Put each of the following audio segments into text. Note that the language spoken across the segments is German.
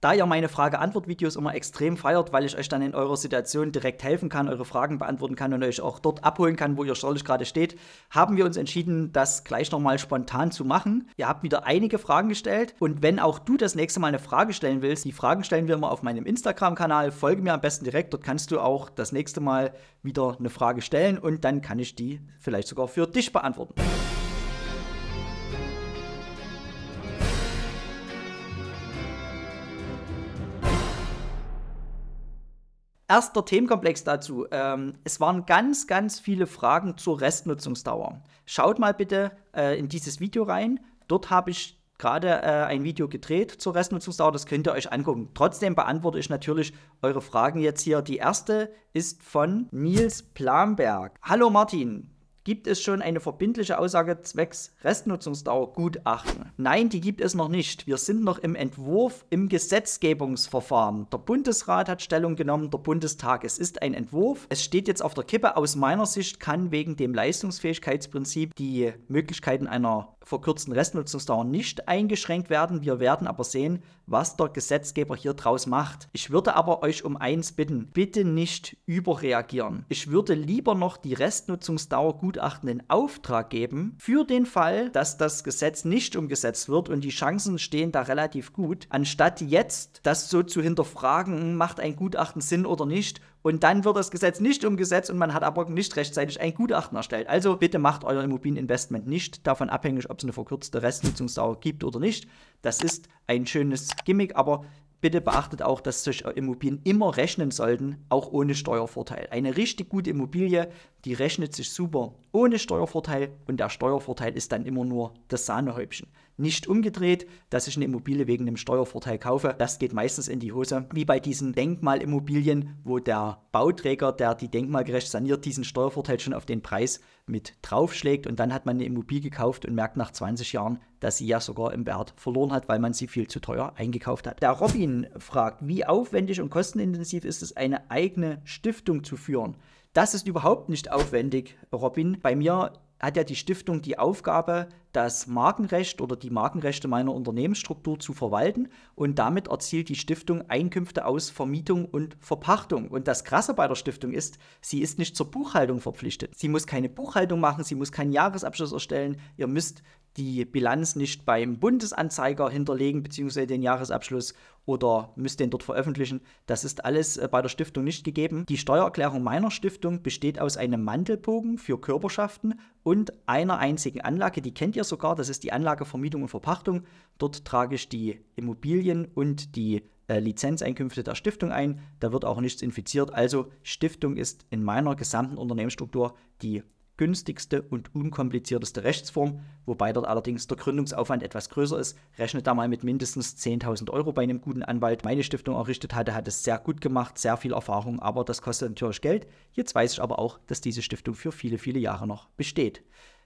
da ihr meine Frage-Antwort-Videos immer extrem feiert, weil ich euch dann in eurer Situation direkt helfen kann, eure Fragen beantworten kann und euch auch dort abholen kann, wo ihr steuerlich gerade steht, haben wir uns entschieden, das gleich nochmal spontan zu machen. Ihr habt wieder einige Fragen gestellt und wenn auch du das nächste Mal eine Frage stellen willst, die Fragen stellen wir immer auf meinem Instagram-Kanal, folge mir am besten direkt, dort kannst du auch das nächste Mal wieder eine Frage stellen und dann kann ich die vielleicht sogar für dich beantworten. Erster Themenkomplex dazu. Ähm, es waren ganz, ganz viele Fragen zur Restnutzungsdauer. Schaut mal bitte äh, in dieses Video rein. Dort habe ich gerade äh, ein Video gedreht zur Restnutzungsdauer. Das könnt ihr euch angucken. Trotzdem beantworte ich natürlich eure Fragen jetzt hier. Die erste ist von Nils Plamberg. Hallo Martin, Gibt es schon eine verbindliche Aussage zwecks Restnutzungsdauergutachten? Nein, die gibt es noch nicht. Wir sind noch im Entwurf im Gesetzgebungsverfahren. Der Bundesrat hat Stellung genommen, der Bundestag. Es ist ein Entwurf. Es steht jetzt auf der Kippe. Aus meiner Sicht kann wegen dem Leistungsfähigkeitsprinzip die Möglichkeiten einer verkürzten Restnutzungsdauer nicht eingeschränkt werden. Wir werden aber sehen, was der Gesetzgeber hier draus macht. Ich würde aber euch um eins bitten. Bitte nicht überreagieren. Ich würde lieber noch die Restnutzungsdauer gut Gutachten in Auftrag geben für den Fall, dass das Gesetz nicht umgesetzt wird und die Chancen stehen da relativ gut, anstatt jetzt das so zu hinterfragen, macht ein Gutachten Sinn oder nicht und dann wird das Gesetz nicht umgesetzt und man hat aber nicht rechtzeitig ein Gutachten erstellt. Also bitte macht euer Immobilieninvestment nicht davon abhängig, ob es eine verkürzte Restnutzungsdauer gibt oder nicht. Das ist ein schönes Gimmick, aber bitte beachtet auch, dass sich Immobilien immer rechnen sollten, auch ohne Steuervorteil. Eine richtig gute Immobilie, die rechnet sich super ohne Steuervorteil und der Steuervorteil ist dann immer nur das Sahnehäubchen. Nicht umgedreht, dass ich eine Immobilie wegen einem Steuervorteil kaufe, das geht meistens in die Hose, wie bei diesen Denkmalimmobilien, wo der Bauträger, der die denkmalgerecht saniert, diesen Steuervorteil schon auf den Preis mit draufschlägt und dann hat man eine Immobilie gekauft und merkt nach 20 Jahren, dass sie ja sogar im Wert verloren hat, weil man sie viel zu teuer eingekauft hat. Der Robin fragt, wie aufwendig und kostenintensiv ist es, eine eigene Stiftung zu führen? Das ist überhaupt nicht aufwendig, Robin. Bei mir hat ja die Stiftung die Aufgabe, das Markenrecht oder die Markenrechte meiner Unternehmensstruktur zu verwalten und damit erzielt die Stiftung Einkünfte aus Vermietung und Verpachtung. Und das Krasse bei der Stiftung ist, sie ist nicht zur Buchhaltung verpflichtet. Sie muss keine Buchhaltung machen, sie muss keinen Jahresabschluss erstellen, ihr müsst die Bilanz nicht beim Bundesanzeiger hinterlegen, beziehungsweise den Jahresabschluss oder müsst den dort veröffentlichen. Das ist alles äh, bei der Stiftung nicht gegeben. Die Steuererklärung meiner Stiftung besteht aus einem Mantelbogen für Körperschaften und einer einzigen Anlage, die kennt ihr hier sogar, das ist die Anlage Vermietung und Verpachtung. Dort trage ich die Immobilien und die äh, Lizenzeinkünfte der Stiftung ein. Da wird auch nichts infiziert. Also Stiftung ist in meiner gesamten Unternehmensstruktur die günstigste und unkomplizierteste Rechtsform, wobei dort allerdings der Gründungsaufwand etwas größer ist. Rechnet da mal mit mindestens 10.000 Euro bei einem guten Anwalt. Meine Stiftung errichtet hatte, hat es sehr gut gemacht, sehr viel Erfahrung, aber das kostet natürlich Geld. Jetzt weiß ich aber auch, dass diese Stiftung für viele, viele Jahre noch besteht.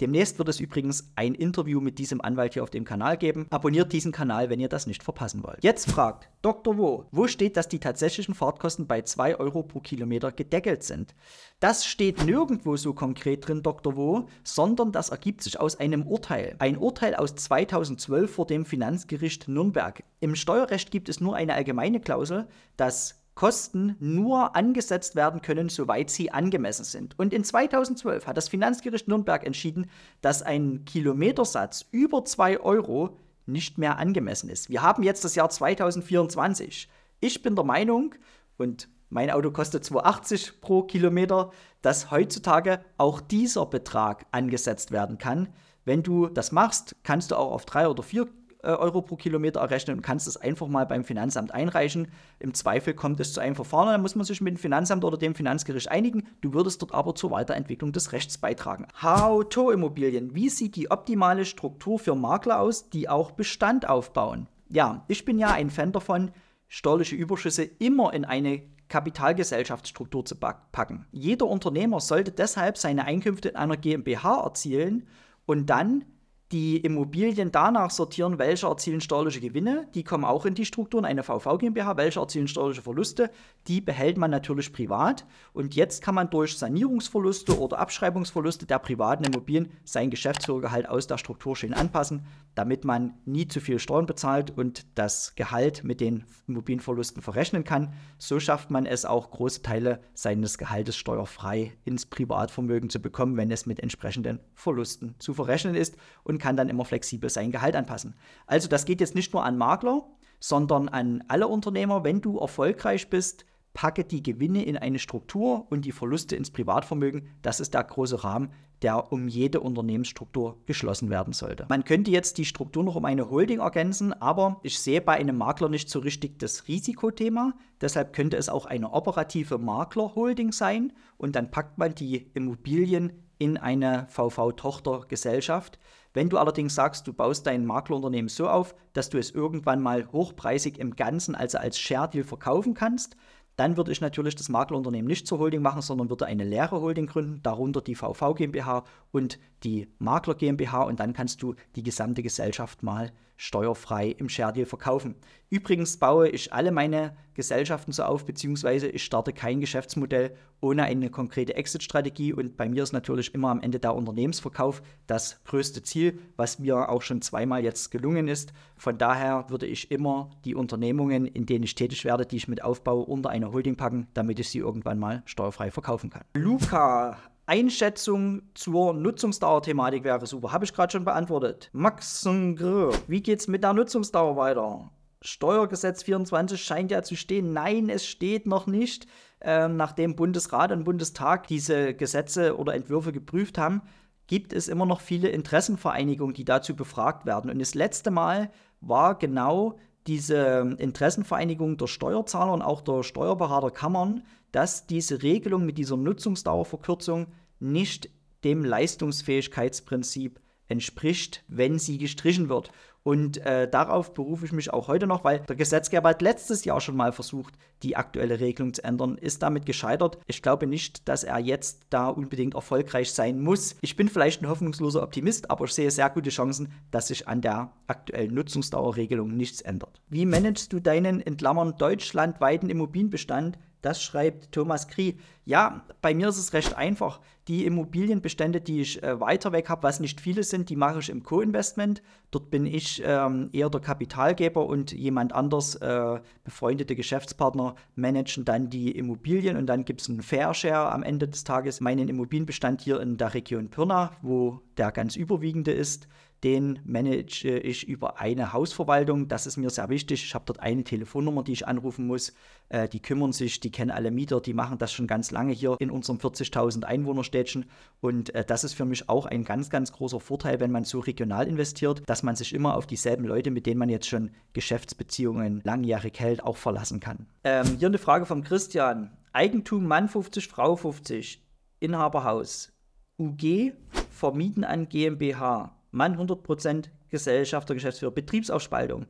Demnächst wird es übrigens ein Interview mit diesem Anwalt hier auf dem Kanal geben. Abonniert diesen Kanal, wenn ihr das nicht verpassen wollt. Jetzt fragt Dr. Wo, wo steht, dass die tatsächlichen Fahrtkosten bei 2 Euro pro Kilometer gedeckelt sind? Das steht nirgendwo so konkret drin, Dr. Wo, sondern das ergibt sich aus einem Urteil. Ein Urteil aus 2012 vor dem Finanzgericht Nürnberg. Im Steuerrecht gibt es nur eine allgemeine Klausel, dass Kosten nur angesetzt werden können, soweit sie angemessen sind. Und in 2012 hat das Finanzgericht Nürnberg entschieden, dass ein Kilometersatz über 2 Euro nicht mehr angemessen ist. Wir haben jetzt das Jahr 2024. Ich bin der Meinung, und mein Auto kostet 2,80 pro Kilometer, dass heutzutage auch dieser Betrag angesetzt werden kann. Wenn du das machst, kannst du auch auf 3 oder 4 Kilometer äh, Euro pro Kilometer errechnen und kannst es einfach mal beim Finanzamt einreichen. Im Zweifel kommt es zu einem Verfahren, dann muss man sich mit dem Finanzamt oder dem Finanzgericht einigen. Du würdest dort aber zur Weiterentwicklung des Rechts beitragen. Hauto immobilien Wie sieht die optimale Struktur für Makler aus, die auch Bestand aufbauen? Ja, ich bin ja ein Fan davon, steuerliche Überschüsse immer in eine Kapitalgesellschaftsstruktur zu packen. Jeder Unternehmer sollte deshalb seine Einkünfte in einer GmbH erzielen und dann die Immobilien danach sortieren, welche erzielen steuerliche Gewinne, die kommen auch in die Strukturen einer VV GmbH, welche erzielen steuerliche Verluste, die behält man natürlich privat und jetzt kann man durch Sanierungsverluste oder Abschreibungsverluste der privaten Immobilien sein Geschäftsführergehalt aus der Struktur schön anpassen, damit man nie zu viel Steuern bezahlt und das Gehalt mit den Immobilienverlusten verrechnen kann. So schafft man es auch große Teile seines Gehaltes steuerfrei ins Privatvermögen zu bekommen, wenn es mit entsprechenden Verlusten zu verrechnen ist und und kann dann immer flexibel sein Gehalt anpassen. Also das geht jetzt nicht nur an Makler, sondern an alle Unternehmer. Wenn du erfolgreich bist, packe die Gewinne in eine Struktur und die Verluste ins Privatvermögen. Das ist der große Rahmen, der um jede Unternehmensstruktur geschlossen werden sollte. Man könnte jetzt die Struktur noch um eine Holding ergänzen, aber ich sehe bei einem Makler nicht so richtig das Risikothema. Deshalb könnte es auch eine operative Makler-Holding sein und dann packt man die Immobilien in eine VV-Tochtergesellschaft. Wenn du allerdings sagst, du baust dein Maklerunternehmen so auf, dass du es irgendwann mal hochpreisig im Ganzen, also als Share Deal verkaufen kannst, dann würde ich natürlich das Maklerunternehmen nicht zur Holding machen, sondern würde eine leere Holding gründen, darunter die VV GmbH und die Makler GmbH und dann kannst du die gesamte Gesellschaft mal steuerfrei im Share Deal verkaufen. Übrigens baue ich alle meine Gesellschaften so auf, beziehungsweise ich starte kein Geschäftsmodell ohne eine konkrete Exit-Strategie und bei mir ist natürlich immer am Ende der Unternehmensverkauf das größte Ziel, was mir auch schon zweimal jetzt gelungen ist. Von daher würde ich immer die Unternehmungen, in denen ich tätig werde, die ich mit aufbaue, unter einer Holding packen, damit ich sie irgendwann mal steuerfrei verkaufen kann. Luca Einschätzung zur Nutzungsdauer-Thematik wäre super. Habe ich gerade schon beantwortet. Max Grö, wie es mit der Nutzungsdauer weiter? Steuergesetz 24 scheint ja zu stehen. Nein, es steht noch nicht. Ähm, nachdem Bundesrat und Bundestag diese Gesetze oder Entwürfe geprüft haben, gibt es immer noch viele Interessenvereinigungen, die dazu befragt werden. Und das letzte Mal war genau diese ähm, Interessenvereinigung der Steuerzahler und auch der Steuerberaterkammern, dass diese Regelung mit dieser Nutzungsdauerverkürzung nicht dem Leistungsfähigkeitsprinzip entspricht, wenn sie gestrichen wird. Und äh, darauf berufe ich mich auch heute noch, weil der Gesetzgeber hat letztes Jahr schon mal versucht, die aktuelle Regelung zu ändern, ist damit gescheitert. Ich glaube nicht, dass er jetzt da unbedingt erfolgreich sein muss. Ich bin vielleicht ein hoffnungsloser Optimist, aber ich sehe sehr gute Chancen, dass sich an der aktuellen Nutzungsdauerregelung nichts ändert. Wie managst du deinen in Klammern deutschlandweiten Immobilienbestand? Das schreibt Thomas Krie. Ja, bei mir ist es recht einfach. Die Immobilienbestände, die ich äh, weiter weg habe, was nicht viele sind, die mache ich im Co-Investment. Dort bin ich ähm, eher der Kapitalgeber und jemand anders, äh, befreundete Geschäftspartner, managen dann die Immobilien und dann gibt es einen Fair Share am Ende des Tages. Meinen Immobilienbestand hier in der Region Pirna, wo der ganz überwiegende ist, den manage ich über eine Hausverwaltung. Das ist mir sehr wichtig. Ich habe dort eine Telefonnummer, die ich anrufen muss. Äh, die kümmern sich, die kennen alle Mieter, die machen das schon ganz lange hier in unserem 40.000 Einwohnerstädtchen. Und äh, das ist für mich auch ein ganz, ganz großer Vorteil, wenn man so regional investiert, dass man sich immer auf dieselben Leute, mit denen man jetzt schon Geschäftsbeziehungen langjährig hält, auch verlassen kann. Ähm, hier eine Frage von Christian. Eigentum Mann 50, Frau 50, Inhaberhaus, UG vermieten an GmbH. Mann 100% Gesellschafter, Geschäftsführer, Betriebsaufspaltung.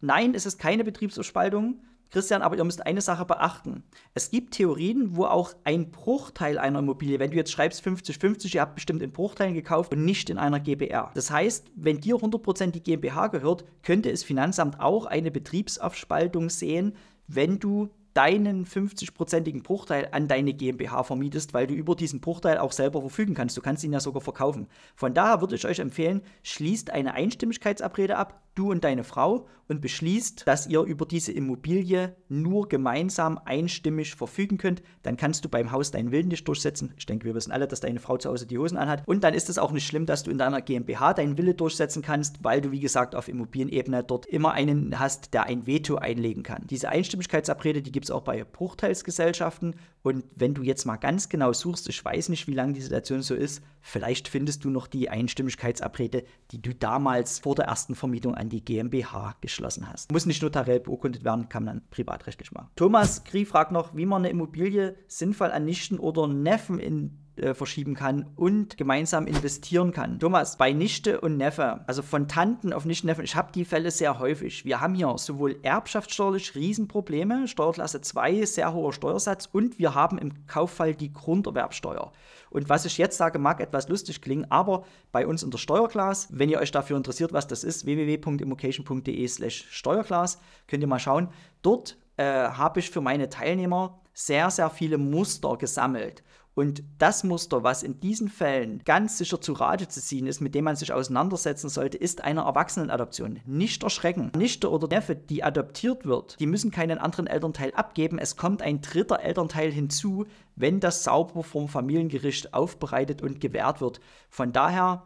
Nein, es ist keine Betriebsaufspaltung. Christian, aber ihr müsst eine Sache beachten. Es gibt Theorien, wo auch ein Bruchteil einer Immobilie, wenn du jetzt schreibst 50-50, ihr habt bestimmt in Bruchteilen gekauft und nicht in einer GbR. Das heißt, wenn dir 100% die GmbH gehört, könnte es Finanzamt auch eine Betriebsaufspaltung sehen, wenn du deinen 50-prozentigen Bruchteil an deine GmbH vermietest, weil du über diesen Bruchteil auch selber verfügen kannst. Du kannst ihn ja sogar verkaufen. Von daher würde ich euch empfehlen, schließt eine Einstimmigkeitsabrede ab, du und deine Frau, und beschließt, dass ihr über diese Immobilie nur gemeinsam einstimmig verfügen könnt, dann kannst du beim Haus deinen Willen nicht durchsetzen. Ich denke, wir wissen alle, dass deine Frau zu Hause die Hosen anhat. Und dann ist es auch nicht schlimm, dass du in deiner GmbH deinen Wille durchsetzen kannst, weil du, wie gesagt, auf Immobilienebene dort immer einen hast, der ein Veto einlegen kann. Diese Einstimmigkeitsabrede, die gibt es auch bei Bruchteilsgesellschaften. Und wenn du jetzt mal ganz genau suchst, ich weiß nicht, wie lange die Situation so ist, vielleicht findest du noch die Einstimmigkeitsabrede, die du damals vor der ersten Vermietung an die GmbH geschlossen hast. Muss nicht notariell beurkundet werden, kann man dann privatrechtlich machen. Thomas Krie fragt noch, wie man eine Immobilie sinnvoll an Nichten oder Neffen in äh, verschieben kann und gemeinsam investieren kann. Thomas, bei Nichte und Neffe, also von Tanten auf Nichten-Neffen, ich habe die Fälle sehr häufig. Wir haben hier sowohl erbschaftssteuerlich Riesenprobleme, Steuerklasse 2, sehr hoher Steuersatz und wir haben im Kauffall die Grunderwerbsteuer. Und was ich jetzt sage, mag etwas lustig klingen, aber bei uns in der Steuerklasse, wenn ihr euch dafür interessiert, was das ist, www.immocation.de slash Steuerklasse, könnt ihr mal schauen. Dort äh, habe ich für meine Teilnehmer sehr, sehr viele Muster gesammelt. Und das Muster, was in diesen Fällen ganz sicher zu Rate zu ziehen ist, mit dem man sich auseinandersetzen sollte, ist eine Erwachsenenadoption. Nicht erschrecken. Nichte oder Neffe, die adoptiert wird, die müssen keinen anderen Elternteil abgeben. Es kommt ein dritter Elternteil hinzu, wenn das sauber vom Familiengericht aufbereitet und gewährt wird. Von daher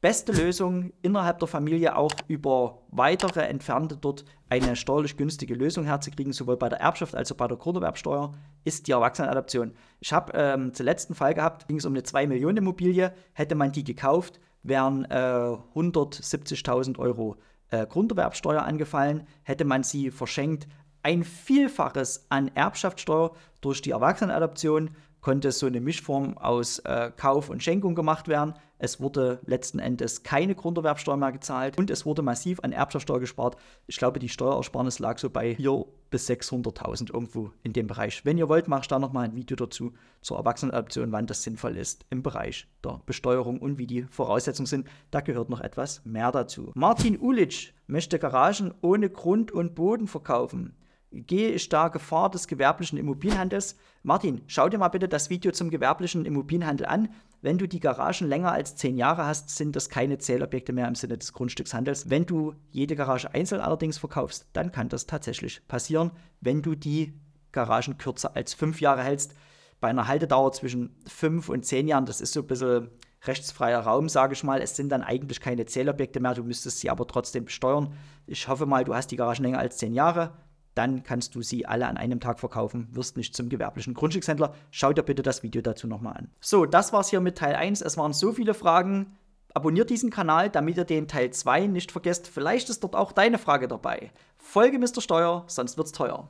beste Lösung innerhalb der Familie auch über weitere entfernte dort eine steuerlich günstige Lösung herzukriegen, sowohl bei der Erbschaft als auch bei der Grunderwerbsteuer, ist die Erwachsenenadoption. Ich habe ähm, den letzten Fall gehabt, ging es um eine 2-Millionen-Immobilie. Hätte man die gekauft, wären äh, 170.000 Euro äh, Grunderwerbsteuer angefallen. Hätte man sie verschenkt, ein Vielfaches an Erbschaftssteuer durch die Erwachsenenadoption konnte so eine Mischform aus äh, Kauf und Schenkung gemacht werden. Es wurde letzten Endes keine Grunderwerbsteuer mehr gezahlt und es wurde massiv an Erbschaftssteuer gespart. Ich glaube, die Steuerersparnis lag so bei 400.000 bis 600.000 irgendwo in dem Bereich. Wenn ihr wollt, mache ich da nochmal ein Video dazu zur Erwachsenenadoption, wann das sinnvoll ist im Bereich der Besteuerung und wie die Voraussetzungen sind. Da gehört noch etwas mehr dazu. Martin Ulic möchte Garagen ohne Grund und Boden verkaufen gehe ich da Gefahr des gewerblichen Immobilienhandels. Martin, schau dir mal bitte das Video zum gewerblichen Immobilienhandel an. Wenn du die Garagen länger als zehn Jahre hast, sind das keine Zählobjekte mehr im Sinne des Grundstückshandels. Wenn du jede Garage einzeln allerdings verkaufst, dann kann das tatsächlich passieren, wenn du die Garagen kürzer als fünf Jahre hältst. Bei einer Haltedauer zwischen fünf und zehn Jahren, das ist so ein bisschen rechtsfreier Raum, sage ich mal. Es sind dann eigentlich keine Zählobjekte mehr, du müsstest sie aber trotzdem besteuern. Ich hoffe mal, du hast die Garagen länger als zehn Jahre dann kannst du sie alle an einem Tag verkaufen, wirst nicht zum gewerblichen Grundstückshändler. Schau dir bitte das Video dazu nochmal an. So, das war's hier mit Teil 1. Es waren so viele Fragen. Abonniert diesen Kanal, damit ihr den Teil 2 nicht vergesst. Vielleicht ist dort auch deine Frage dabei. Folge Mr. Steuer, sonst wird's teuer.